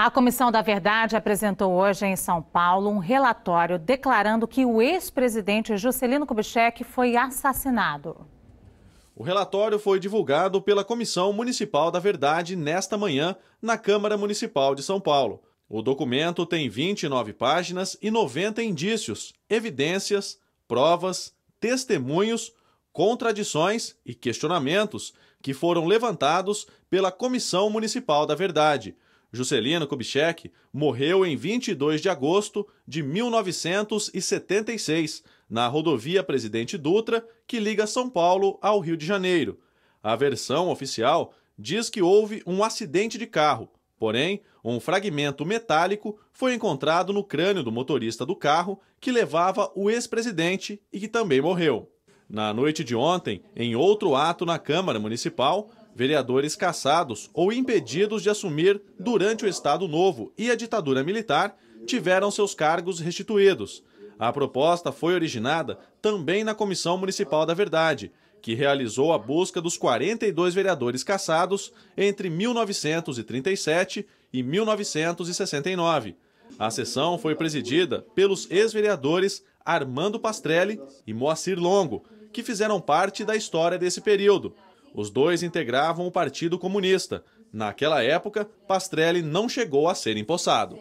A Comissão da Verdade apresentou hoje em São Paulo um relatório declarando que o ex-presidente Juscelino Kubitschek foi assassinado. O relatório foi divulgado pela Comissão Municipal da Verdade nesta manhã na Câmara Municipal de São Paulo. O documento tem 29 páginas e 90 indícios, evidências, provas, testemunhos, contradições e questionamentos que foram levantados pela Comissão Municipal da Verdade Juscelino Kubitschek morreu em 22 de agosto de 1976, na rodovia Presidente Dutra, que liga São Paulo ao Rio de Janeiro. A versão oficial diz que houve um acidente de carro, porém, um fragmento metálico foi encontrado no crânio do motorista do carro que levava o ex-presidente e que também morreu. Na noite de ontem, em outro ato na Câmara Municipal, vereadores caçados ou impedidos de assumir durante o Estado Novo e a ditadura militar tiveram seus cargos restituídos. A proposta foi originada também na Comissão Municipal da Verdade, que realizou a busca dos 42 vereadores caçados entre 1937 e 1969. A sessão foi presidida pelos ex-vereadores Armando Pastrelli e Moacir Longo, que fizeram parte da história desse período os dois integravam o Partido Comunista. Naquela época, Pastrelli não chegou a ser empossado.